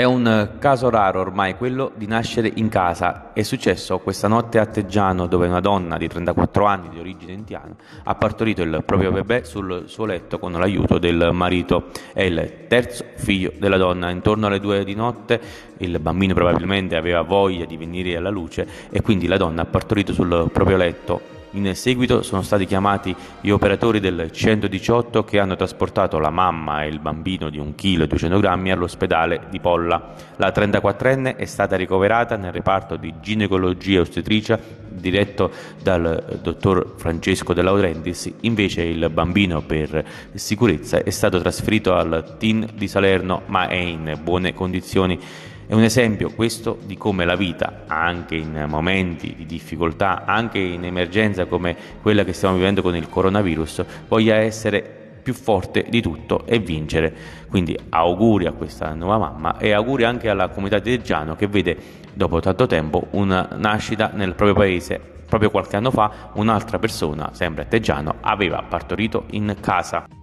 È un eh, caso raro ormai quello di nascere in casa. È successo questa notte a Teggiano dove una donna di 34 anni di origine indiana ha partorito il proprio bebè sul suo letto con l'aiuto del marito. È il terzo figlio della donna. Intorno alle due di notte il bambino probabilmente aveva voglia di venire alla luce e quindi la donna ha partorito sul proprio letto in seguito sono stati chiamati gli operatori del 118 che hanno trasportato la mamma e il bambino di 1,2 kg all'ospedale di Polla. La 34enne è stata ricoverata nel reparto di ginecologia e ostetricia diretto dal dottor Francesco De Laurentiis, invece il bambino per sicurezza è stato trasferito al TIN di Salerno ma è in buone condizioni. È un esempio questo di come la vita, anche in momenti di difficoltà, anche in emergenza come quella che stiamo vivendo con il coronavirus, voglia essere più forte di tutto e vincere. Quindi auguri a questa nuova mamma e auguri anche alla comunità di Reggiano che vede dopo tanto tempo una nascita nel proprio paese. Proprio qualche anno fa un'altra persona, sempre a Teggiano, aveva partorito in casa.